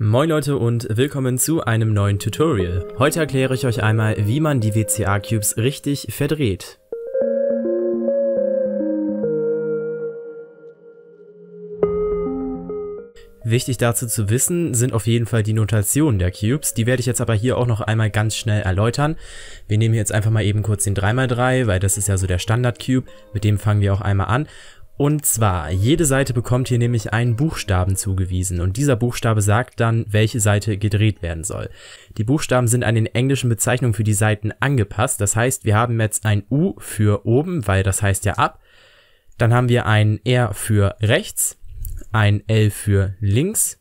Moin Leute und willkommen zu einem neuen Tutorial. Heute erkläre ich euch einmal, wie man die WCA-Cubes richtig verdreht. Wichtig dazu zu wissen sind auf jeden Fall die Notationen der Cubes, die werde ich jetzt aber hier auch noch einmal ganz schnell erläutern. Wir nehmen jetzt einfach mal eben kurz den 3x3, weil das ist ja so der Standard-Cube, mit dem fangen wir auch einmal an und zwar, jede Seite bekommt hier nämlich einen Buchstaben zugewiesen und dieser Buchstabe sagt dann, welche Seite gedreht werden soll. Die Buchstaben sind an den englischen Bezeichnungen für die Seiten angepasst, das heißt, wir haben jetzt ein U für oben, weil das heißt ja ab, dann haben wir ein R für rechts, ein L für links,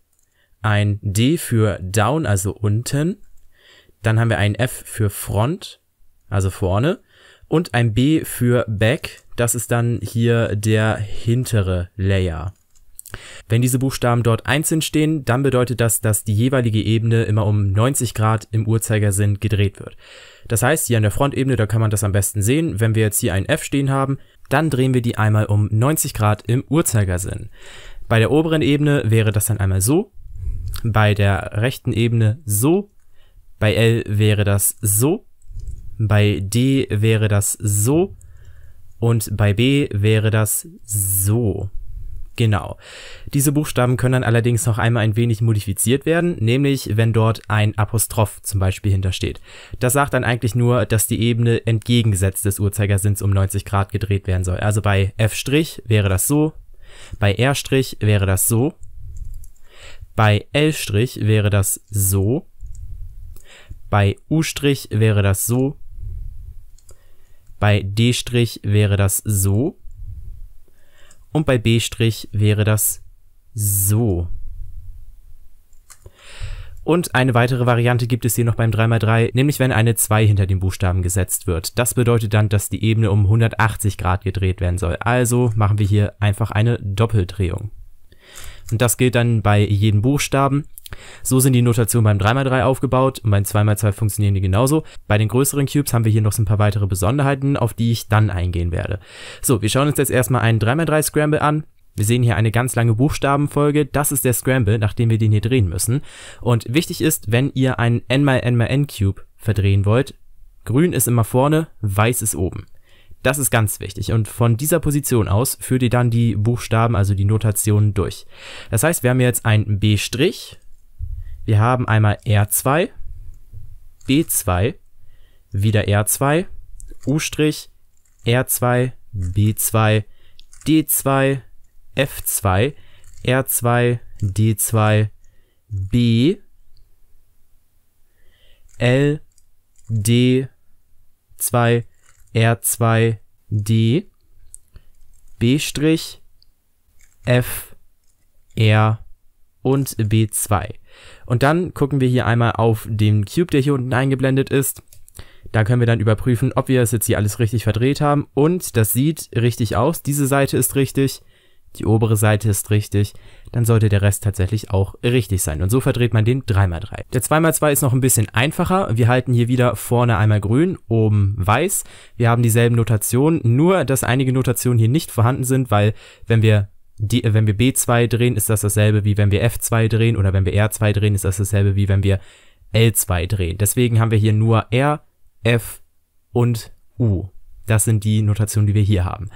ein D für down, also unten, dann haben wir ein F für Front, also vorne, und ein B für Back. Das ist dann hier der hintere Layer. Wenn diese Buchstaben dort einzeln stehen, dann bedeutet das, dass die jeweilige Ebene immer um 90 Grad im Uhrzeigersinn gedreht wird. Das heißt, hier an der Frontebene, da kann man das am besten sehen, wenn wir jetzt hier ein F stehen haben, dann drehen wir die einmal um 90 Grad im Uhrzeigersinn. Bei der oberen Ebene wäre das dann einmal so, bei der rechten Ebene so, bei L wäre das so bei D wäre das so und bei B wäre das so. Genau. Diese Buchstaben können dann allerdings noch einmal ein wenig modifiziert werden, nämlich wenn dort ein Apostroph zum Beispiel hintersteht. Das sagt dann eigentlich nur, dass die Ebene entgegengesetzt des Uhrzeigersinns um 90 Grad gedreht werden soll. Also bei F' wäre das so, bei R' wäre das so, bei L' wäre das so, bei U' wäre das so bei D' wäre das so. Und bei B' wäre das so. Und eine weitere Variante gibt es hier noch beim 3x3, nämlich wenn eine 2 hinter den Buchstaben gesetzt wird. Das bedeutet dann, dass die Ebene um 180 Grad gedreht werden soll. Also machen wir hier einfach eine Doppeldrehung. Und das gilt dann bei jedem Buchstaben. So sind die Notationen beim 3x3 aufgebaut und beim 2x2 funktionieren die genauso. Bei den größeren Cubes haben wir hier noch so ein paar weitere Besonderheiten, auf die ich dann eingehen werde. So, wir schauen uns jetzt erstmal einen 3x3 Scramble an. Wir sehen hier eine ganz lange Buchstabenfolge. Das ist der Scramble, nachdem wir den hier drehen müssen. Und wichtig ist, wenn ihr einen N-mal-N-mal-N-Cube verdrehen wollt, grün ist immer vorne, weiß ist oben. Das ist ganz wichtig und von dieser Position aus führt ihr dann die Buchstaben, also die Notationen durch. Das heißt, wir haben jetzt ein B', wir haben einmal R2, B2, wieder R2, U', R2, B2, D2, F2, R2, D2, B, L, D, 2, R2, D, B', F, R und B2. Und dann gucken wir hier einmal auf den Cube, der hier unten eingeblendet ist. Da können wir dann überprüfen, ob wir es jetzt hier alles richtig verdreht haben. Und das sieht richtig aus. Diese Seite ist richtig, die obere Seite ist richtig. Dann sollte der Rest tatsächlich auch richtig sein. Und so verdreht man den 3x3. Der 2x2 ist noch ein bisschen einfacher. Wir halten hier wieder vorne einmal grün, oben weiß. Wir haben dieselben Notationen, nur dass einige Notationen hier nicht vorhanden sind, weil wenn wir die, wenn wir B2 drehen, ist das dasselbe wie wenn wir F2 drehen oder wenn wir R2 drehen, ist das dasselbe wie wenn wir L2 drehen. Deswegen haben wir hier nur R, F und U. Das sind die Notationen, die wir hier haben.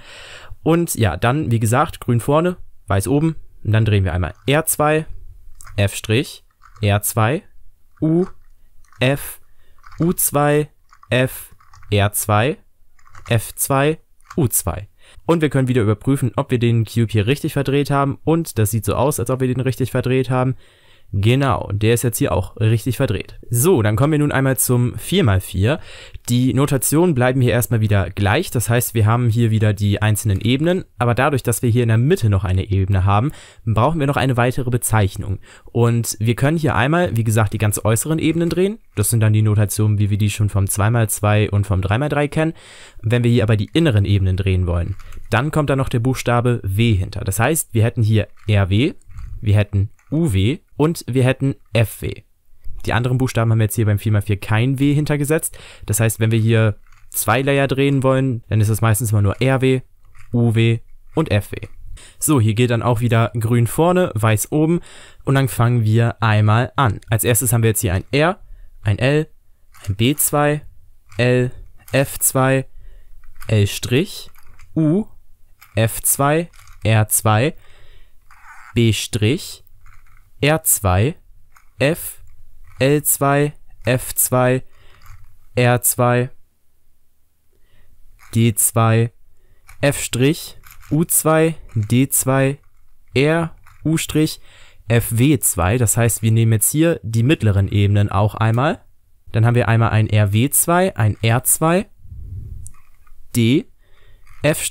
Und ja, dann, wie gesagt, grün vorne, weiß oben. Und dann drehen wir einmal R2, F', R2, U, F, U2, F, R2, F2, U2. Und wir können wieder überprüfen, ob wir den Cube hier richtig verdreht haben. Und das sieht so aus, als ob wir den richtig verdreht haben. Genau, der ist jetzt hier auch richtig verdreht. So, dann kommen wir nun einmal zum 4x4. Die Notationen bleiben hier erstmal wieder gleich, das heißt, wir haben hier wieder die einzelnen Ebenen, aber dadurch, dass wir hier in der Mitte noch eine Ebene haben, brauchen wir noch eine weitere Bezeichnung. Und wir können hier einmal, wie gesagt, die ganz äußeren Ebenen drehen, das sind dann die Notationen, wie wir die schon vom 2x2 und vom 3x3 kennen. Wenn wir hier aber die inneren Ebenen drehen wollen, dann kommt da noch der Buchstabe W hinter. Das heißt, wir hätten hier RW, wir hätten UW und wir hätten FW. Die anderen Buchstaben haben wir jetzt hier beim 4x4 kein W hintergesetzt. Das heißt, wenn wir hier zwei Layer drehen wollen, dann ist es meistens immer nur RW, UW und FW. So, hier geht dann auch wieder grün vorne, weiß oben und dann fangen wir einmal an. Als erstes haben wir jetzt hier ein R, ein L, ein B2, L, F2, L', U F2, R2, B', R2, F, L2, F2, R2, D2, F', U2, D2, R, U', FW2. Das heißt, wir nehmen jetzt hier die mittleren Ebenen auch einmal. Dann haben wir einmal ein RW2, ein R2, D, F',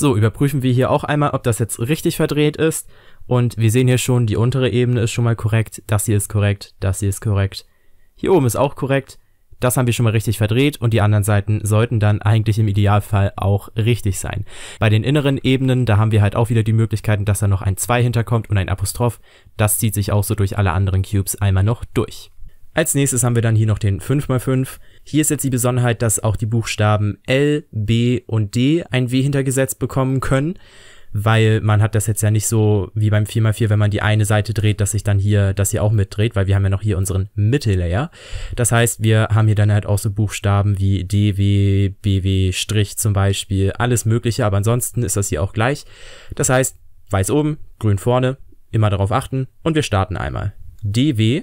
So, überprüfen wir hier auch einmal, ob das jetzt richtig verdreht ist. Und wir sehen hier schon, die untere Ebene ist schon mal korrekt, das hier ist korrekt, das hier ist korrekt. Hier oben ist auch korrekt. Das haben wir schon mal richtig verdreht und die anderen Seiten sollten dann eigentlich im Idealfall auch richtig sein. Bei den inneren Ebenen, da haben wir halt auch wieder die Möglichkeiten, dass da noch ein 2 hinterkommt und ein Apostroph. Das zieht sich auch so durch alle anderen Cubes einmal noch durch. Als nächstes haben wir dann hier noch den 5x5. Hier ist jetzt die Besonderheit, dass auch die Buchstaben L, B und D ein W hintergesetzt bekommen können, weil man hat das jetzt ja nicht so wie beim 4x4, wenn man die eine Seite dreht, dass sich dann hier das hier auch mitdreht, weil wir haben ja noch hier unseren Mittellayer. Das heißt, wir haben hier dann halt auch so Buchstaben wie DW, BW, Strich zum Beispiel, alles mögliche, aber ansonsten ist das hier auch gleich. Das heißt, weiß oben, grün vorne, immer darauf achten und wir starten einmal. DW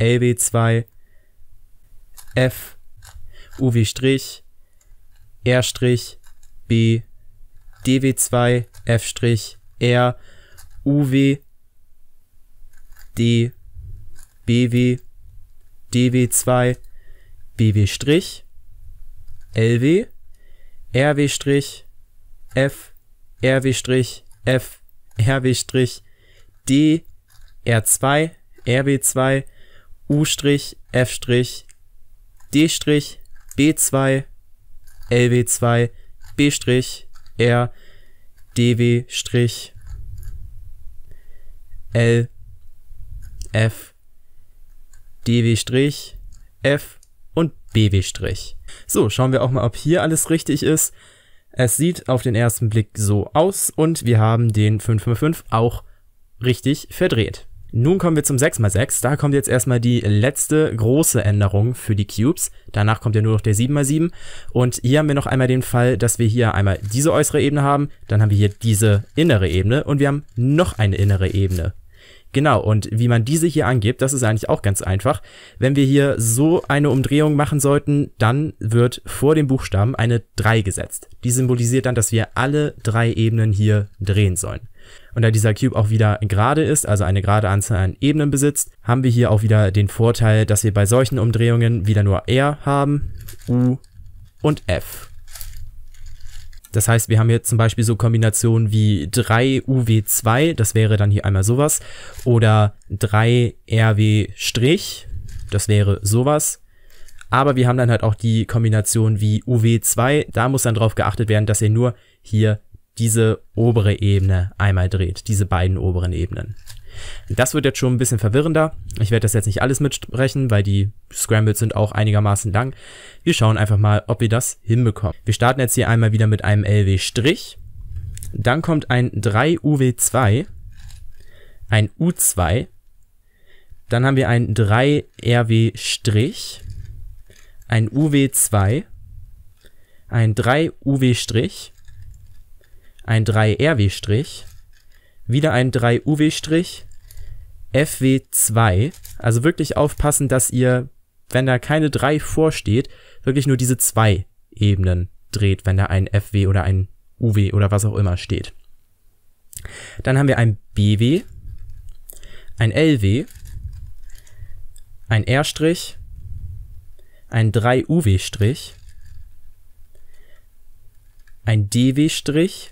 LB2, F, UW', Strich R', Strich B, DW2, F', Strich R, UW, D, BW, DW2, BW', Strich LW, RW', Strich F, RW', Strich F, RW', Strich D, R2, RB2, U', F', D', B2, LW2, B', R, DW', L, F, DW', F und BW'. So, schauen wir auch mal, ob hier alles richtig ist. Es sieht auf den ersten Blick so aus und wir haben den 555 auch richtig verdreht. Nun kommen wir zum 6x6. Da kommt jetzt erstmal die letzte große Änderung für die Cubes. Danach kommt ja nur noch der 7x7. Und hier haben wir noch einmal den Fall, dass wir hier einmal diese äußere Ebene haben, dann haben wir hier diese innere Ebene und wir haben noch eine innere Ebene. Genau, und wie man diese hier angibt, das ist eigentlich auch ganz einfach. Wenn wir hier so eine Umdrehung machen sollten, dann wird vor dem Buchstaben eine 3 gesetzt. Die symbolisiert dann, dass wir alle drei Ebenen hier drehen sollen. Und da dieser Cube auch wieder gerade ist, also eine gerade Anzahl an Ebenen besitzt, haben wir hier auch wieder den Vorteil, dass wir bei solchen Umdrehungen wieder nur R haben, U und F. Das heißt, wir haben jetzt zum Beispiel so Kombinationen wie 3UW2, das wäre dann hier einmal sowas, oder 3RW', das wäre sowas. Aber wir haben dann halt auch die Kombination wie UW2, da muss dann drauf geachtet werden, dass ihr nur hier diese obere Ebene einmal dreht, diese beiden oberen Ebenen. Das wird jetzt schon ein bisschen verwirrender. Ich werde das jetzt nicht alles mitsprechen, weil die Scrambles sind auch einigermaßen lang. Wir schauen einfach mal, ob wir das hinbekommen. Wir starten jetzt hier einmal wieder mit einem LW'. Dann kommt ein 3UW2, ein U2. Dann haben wir ein 3RW', ein UW2, ein 3UW', ein 3RW', wieder ein 3UW', FW2. Also wirklich aufpassen, dass ihr, wenn da keine 3 vorsteht, wirklich nur diese zwei Ebenen dreht, wenn da ein FW oder ein UW oder was auch immer steht. Dann haben wir ein BW, ein LW, ein R', ein 3UW', ein DW',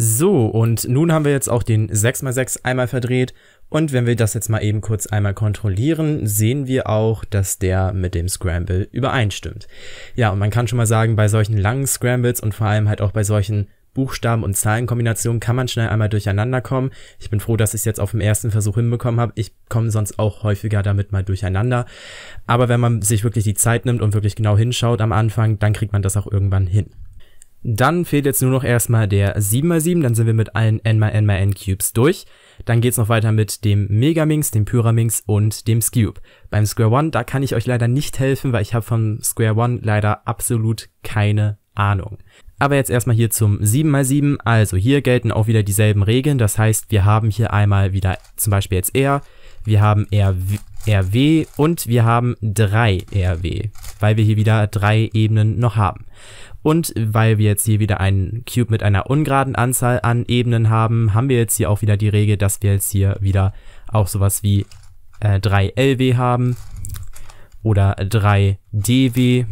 So, und nun haben wir jetzt auch den 6x6 einmal verdreht. Und wenn wir das jetzt mal eben kurz einmal kontrollieren, sehen wir auch, dass der mit dem Scramble übereinstimmt. Ja, und man kann schon mal sagen, bei solchen langen Scrambles und vor allem halt auch bei solchen Buchstaben- und Zahlenkombinationen kann man schnell einmal durcheinander kommen. Ich bin froh, dass ich es jetzt auf dem ersten Versuch hinbekommen habe. Ich komme sonst auch häufiger damit mal durcheinander. Aber wenn man sich wirklich die Zeit nimmt und wirklich genau hinschaut am Anfang, dann kriegt man das auch irgendwann hin. Dann fehlt jetzt nur noch erstmal der 7x7, dann sind wir mit allen n n n Cubes durch. Dann geht's noch weiter mit dem Megaminx, dem Pyraminx und dem Scube. Beim Square One, da kann ich euch leider nicht helfen, weil ich habe vom Square One leider absolut keine Ahnung. Aber jetzt erstmal hier zum 7x7. Also hier gelten auch wieder dieselben Regeln. Das heißt, wir haben hier einmal wieder zum Beispiel jetzt R, wir haben RW, RW und wir haben 3 RW, weil wir hier wieder drei Ebenen noch haben. Und weil wir jetzt hier wieder einen Cube mit einer ungeraden Anzahl an Ebenen haben, haben wir jetzt hier auch wieder die Regel, dass wir jetzt hier wieder auch sowas wie äh, 3 LW haben oder 3 DW,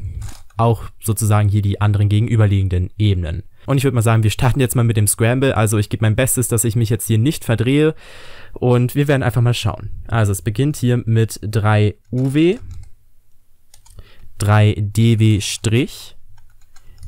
auch sozusagen hier die anderen gegenüberliegenden Ebenen. Und ich würde mal sagen, wir starten jetzt mal mit dem Scramble. Also ich gebe mein Bestes, dass ich mich jetzt hier nicht verdrehe. Und wir werden einfach mal schauen. Also es beginnt hier mit 3 UW, 3 DW Strich,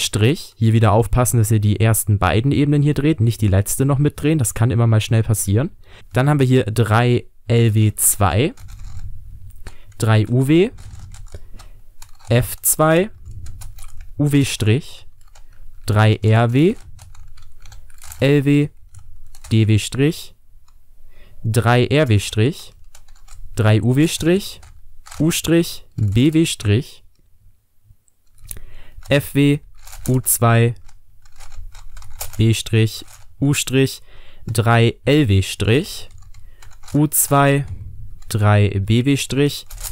Strich. Hier wieder aufpassen, dass ihr die ersten beiden Ebenen hier dreht, nicht die letzte noch mitdrehen. Das kann immer mal schnell passieren. Dann haben wir hier 3 LW2, 3 UW, F2, UW Strich, 3 RW, LW, DW Strich, 3 RW Strich, 3 UW Strich, U Strich, BW Strich, FW, U2 W', U', 3 LW', U2 3 BW',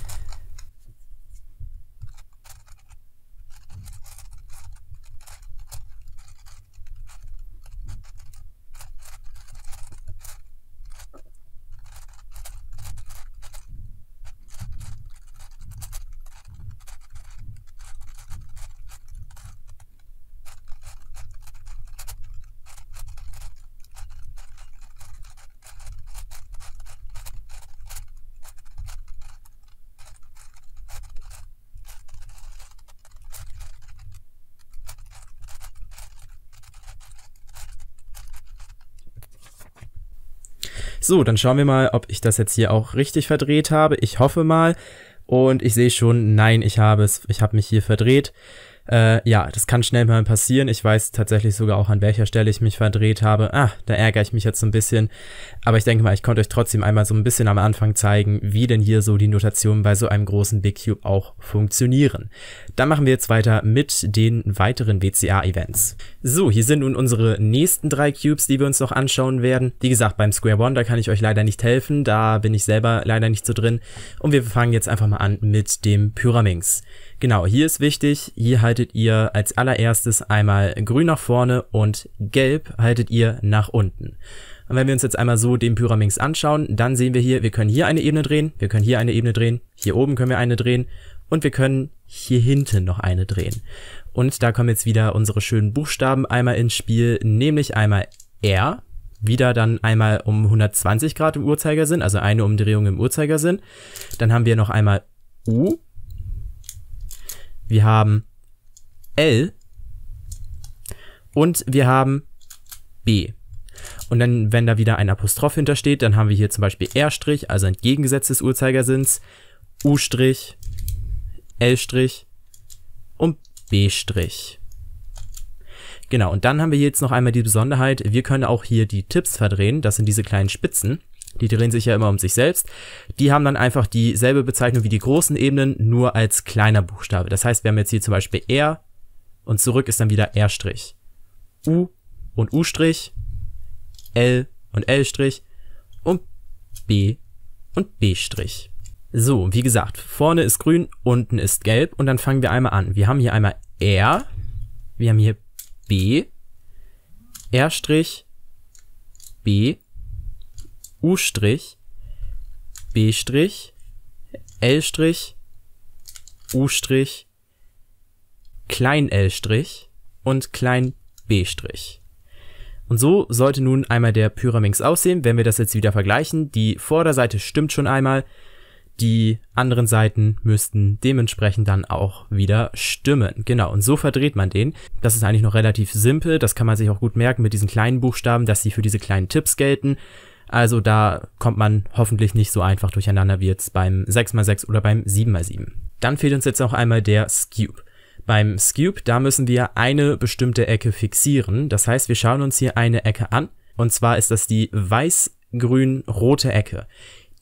So, dann schauen wir mal, ob ich das jetzt hier auch richtig verdreht habe. Ich hoffe mal. Und ich sehe schon, nein, ich habe es, ich habe mich hier verdreht. Äh, ja, das kann schnell mal passieren. Ich weiß tatsächlich sogar auch, an welcher Stelle ich mich verdreht habe. Ah, da ärgere ich mich jetzt so ein bisschen. Aber ich denke mal, ich konnte euch trotzdem einmal so ein bisschen am Anfang zeigen, wie denn hier so die Notationen bei so einem großen Big Cube auch funktionieren. Dann machen wir jetzt weiter mit den weiteren WCA-Events. So, hier sind nun unsere nächsten drei Cubes, die wir uns noch anschauen werden. Wie gesagt, beim Square One, da kann ich euch leider nicht helfen. Da bin ich selber leider nicht so drin. Und wir fangen jetzt einfach mal an mit dem Pyraminx. Genau, hier ist wichtig, hier haltet ihr als allererstes einmal grün nach vorne und gelb haltet ihr nach unten. Und wenn wir uns jetzt einmal so den Pyraminx anschauen, dann sehen wir hier, wir können hier eine Ebene drehen, wir können hier eine Ebene drehen, hier oben können wir eine drehen und wir können hier hinten noch eine drehen. Und da kommen jetzt wieder unsere schönen Buchstaben einmal ins Spiel, nämlich einmal R, wieder dann einmal um 120 Grad im Uhrzeigersinn, also eine Umdrehung im Uhrzeigersinn. Dann haben wir noch einmal U, wir haben L und wir haben B. Und dann, wenn da wieder ein Apostroph hintersteht, dann haben wir hier zum Beispiel R', also entgegengesetzt des Uhrzeigersinns, U', L' und B'. Genau, und dann haben wir jetzt noch einmal die Besonderheit, wir können auch hier die Tipps verdrehen, das sind diese kleinen Spitzen die drehen sich ja immer um sich selbst, die haben dann einfach dieselbe Bezeichnung wie die großen Ebenen, nur als kleiner Buchstabe. Das heißt, wir haben jetzt hier zum Beispiel R und zurück ist dann wieder R', U und U', L und L' und B und B'. So, wie gesagt, vorne ist grün, unten ist gelb und dann fangen wir einmal an. Wir haben hier einmal R, wir haben hier B, R', B U', B', L', U', klein l' und klein b'. Und so sollte nun einmal der Pyraminx aussehen, wenn wir das jetzt wieder vergleichen. Die Vorderseite stimmt schon einmal, die anderen Seiten müssten dementsprechend dann auch wieder stimmen. Genau, und so verdreht man den. Das ist eigentlich noch relativ simpel, das kann man sich auch gut merken mit diesen kleinen Buchstaben, dass sie für diese kleinen Tipps gelten. Also da kommt man hoffentlich nicht so einfach durcheinander wie jetzt beim 6x6 oder beim 7x7. Dann fehlt uns jetzt noch einmal der Skew. Beim Skew, da müssen wir eine bestimmte Ecke fixieren. Das heißt, wir schauen uns hier eine Ecke an. Und zwar ist das die weiß-grün-rote Ecke.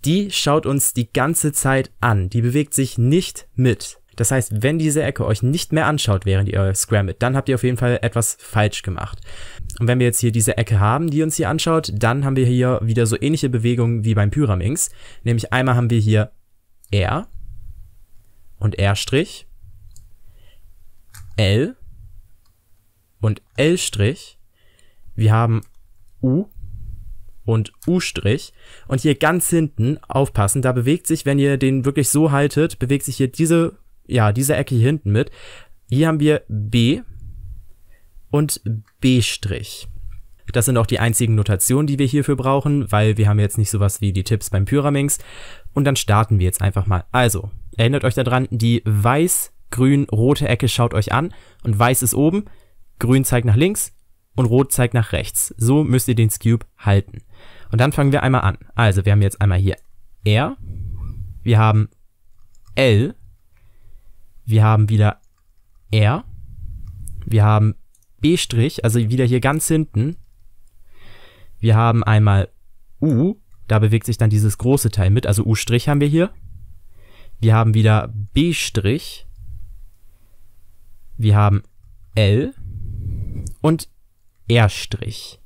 Die schaut uns die ganze Zeit an. Die bewegt sich nicht mit. Das heißt, wenn diese Ecke euch nicht mehr anschaut, während ihr scrammet, dann habt ihr auf jeden Fall etwas falsch gemacht. Und wenn wir jetzt hier diese Ecke haben, die uns hier anschaut, dann haben wir hier wieder so ähnliche Bewegungen wie beim Pyraminx. Nämlich einmal haben wir hier R und R', L und L', wir haben U und U'. Und hier ganz hinten, aufpassen, da bewegt sich, wenn ihr den wirklich so haltet, bewegt sich hier diese ja, diese Ecke hier hinten mit. Hier haben wir B und B'. Das sind auch die einzigen Notationen, die wir hierfür brauchen, weil wir haben jetzt nicht sowas wie die Tipps beim Pyraminx. Und dann starten wir jetzt einfach mal. Also, erinnert euch daran, die weiß, grün, rote Ecke schaut euch an und weiß ist oben, grün zeigt nach links und rot zeigt nach rechts. So müsst ihr den Cube halten. Und dann fangen wir einmal an. Also, wir haben jetzt einmal hier R, wir haben L, wir haben wieder R. Wir haben B', also wieder hier ganz hinten. Wir haben einmal U, da bewegt sich dann dieses große Teil mit, also U' haben wir hier. Wir haben wieder B', wir haben L und R'.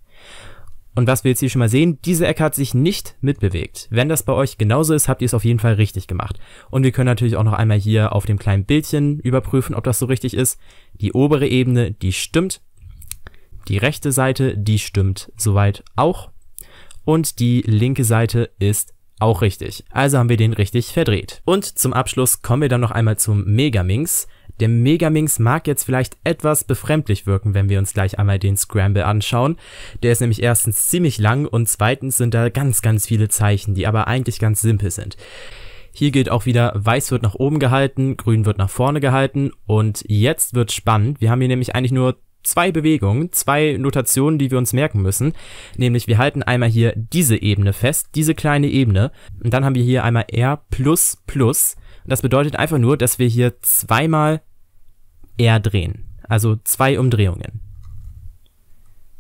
Und was wir jetzt hier schon mal sehen, diese Ecke hat sich nicht mitbewegt. Wenn das bei euch genauso ist, habt ihr es auf jeden Fall richtig gemacht. Und wir können natürlich auch noch einmal hier auf dem kleinen Bildchen überprüfen, ob das so richtig ist. Die obere Ebene, die stimmt. Die rechte Seite, die stimmt soweit auch. Und die linke Seite ist auch richtig. Also haben wir den richtig verdreht. Und zum Abschluss kommen wir dann noch einmal zum Megaminx. Der Megaminx mag jetzt vielleicht etwas befremdlich wirken, wenn wir uns gleich einmal den Scramble anschauen. Der ist nämlich erstens ziemlich lang und zweitens sind da ganz, ganz viele Zeichen, die aber eigentlich ganz simpel sind. Hier gilt auch wieder, weiß wird nach oben gehalten, grün wird nach vorne gehalten und jetzt wird spannend. Wir haben hier nämlich eigentlich nur zwei Bewegungen, zwei Notationen, die wir uns merken müssen. Nämlich wir halten einmal hier diese Ebene fest, diese kleine Ebene. Und dann haben wir hier einmal R plus plus. Das bedeutet einfach nur, dass wir hier zweimal R drehen, also zwei Umdrehungen.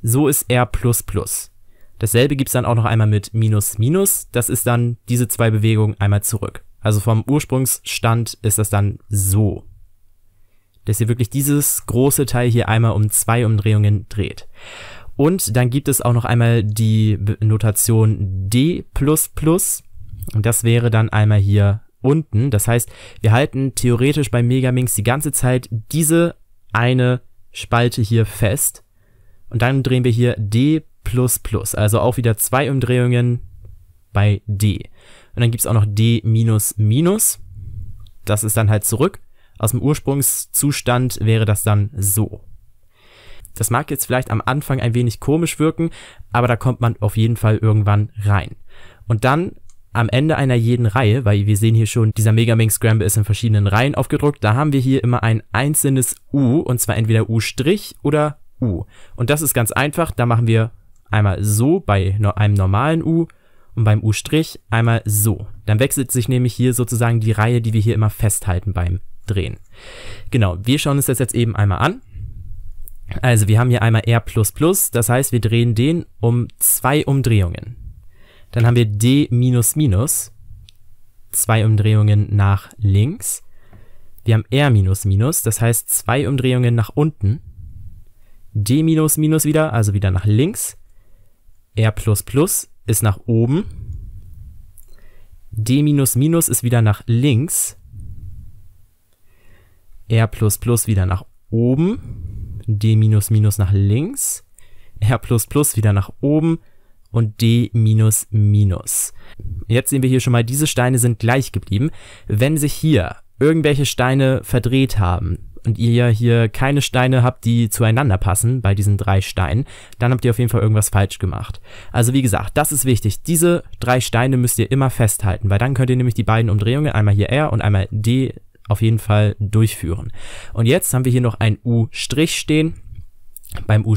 So ist R++. plus plus. Dasselbe gibt es dann auch noch einmal mit minus minus, das ist dann diese zwei Bewegungen einmal zurück. Also vom Ursprungsstand ist das dann so. Dass ihr wirklich dieses große Teil hier einmal um zwei Umdrehungen dreht. Und dann gibt es auch noch einmal die Notation D++. plus Und das wäre dann einmal hier unten. Das heißt, wir halten theoretisch bei Megaminx die ganze Zeit diese eine Spalte hier fest. Und dann drehen wir hier D++, also auch wieder zwei Umdrehungen bei D. Und dann gibt es auch noch D-. Das ist dann halt zurück. Aus dem Ursprungszustand wäre das dann so. Das mag jetzt vielleicht am Anfang ein wenig komisch wirken, aber da kommt man auf jeden Fall irgendwann rein. Und dann am Ende einer jeden Reihe, weil wir sehen hier schon, dieser Mega Scramble ist in verschiedenen Reihen aufgedruckt, da haben wir hier immer ein einzelnes U, und zwar entweder U' oder U. Und das ist ganz einfach, da machen wir einmal so bei einem normalen U und beim U' einmal so. Dann wechselt sich nämlich hier sozusagen die Reihe, die wir hier immer festhalten beim Drehen. Genau, wir schauen uns das jetzt eben einmal an. Also wir haben hier einmal R++, das heißt wir drehen den um zwei Umdrehungen. Dann haben wir D minus minus, zwei Umdrehungen nach links. Wir haben R minus minus, das heißt zwei Umdrehungen nach unten. D minus minus wieder, also wieder nach links. R plus plus ist nach oben. D minus minus ist wieder nach links. R plus plus wieder nach oben. D minus minus nach links. R plus plus wieder nach oben und D minus minus. Jetzt sehen wir hier schon mal, diese Steine sind gleich geblieben. Wenn sich hier irgendwelche Steine verdreht haben, und ihr hier keine Steine habt, die zueinander passen bei diesen drei Steinen, dann habt ihr auf jeden Fall irgendwas falsch gemacht. Also wie gesagt, das ist wichtig. Diese drei Steine müsst ihr immer festhalten, weil dann könnt ihr nämlich die beiden Umdrehungen, einmal hier R und einmal D, auf jeden Fall durchführen. Und jetzt haben wir hier noch ein U' stehen. Beim U'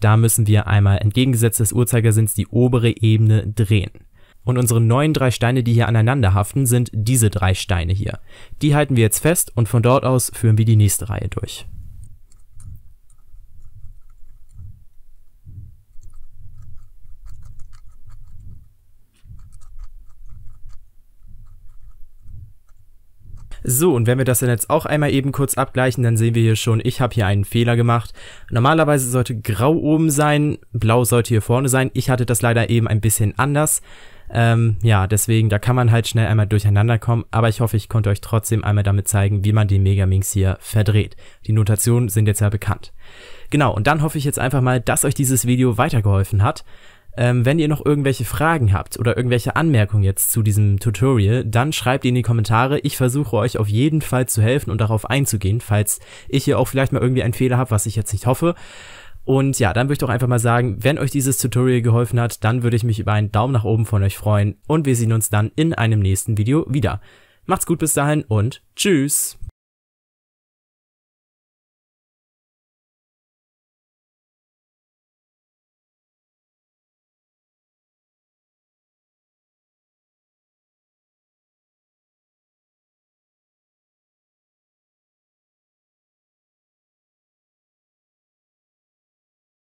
Da müssen wir einmal entgegengesetzt des Uhrzeigersinns die obere Ebene drehen. Und unsere neuen drei Steine, die hier aneinander haften, sind diese drei Steine hier. Die halten wir jetzt fest und von dort aus führen wir die nächste Reihe durch. So, und wenn wir das dann jetzt auch einmal eben kurz abgleichen, dann sehen wir hier schon, ich habe hier einen Fehler gemacht. Normalerweise sollte grau oben sein, blau sollte hier vorne sein. Ich hatte das leider eben ein bisschen anders. Ähm, ja, deswegen, da kann man halt schnell einmal durcheinander kommen, aber ich hoffe, ich konnte euch trotzdem einmal damit zeigen, wie man den Megaminx hier verdreht. Die Notationen sind jetzt ja bekannt. Genau, und dann hoffe ich jetzt einfach mal, dass euch dieses Video weitergeholfen hat. Ähm, wenn ihr noch irgendwelche Fragen habt oder irgendwelche Anmerkungen jetzt zu diesem Tutorial, dann schreibt die in die Kommentare. Ich versuche euch auf jeden Fall zu helfen und darauf einzugehen, falls ich hier auch vielleicht mal irgendwie einen Fehler habe, was ich jetzt nicht hoffe. Und ja, dann würde ich doch einfach mal sagen, wenn euch dieses Tutorial geholfen hat, dann würde ich mich über einen Daumen nach oben von euch freuen und wir sehen uns dann in einem nächsten Video wieder. Macht's gut bis dahin und tschüss!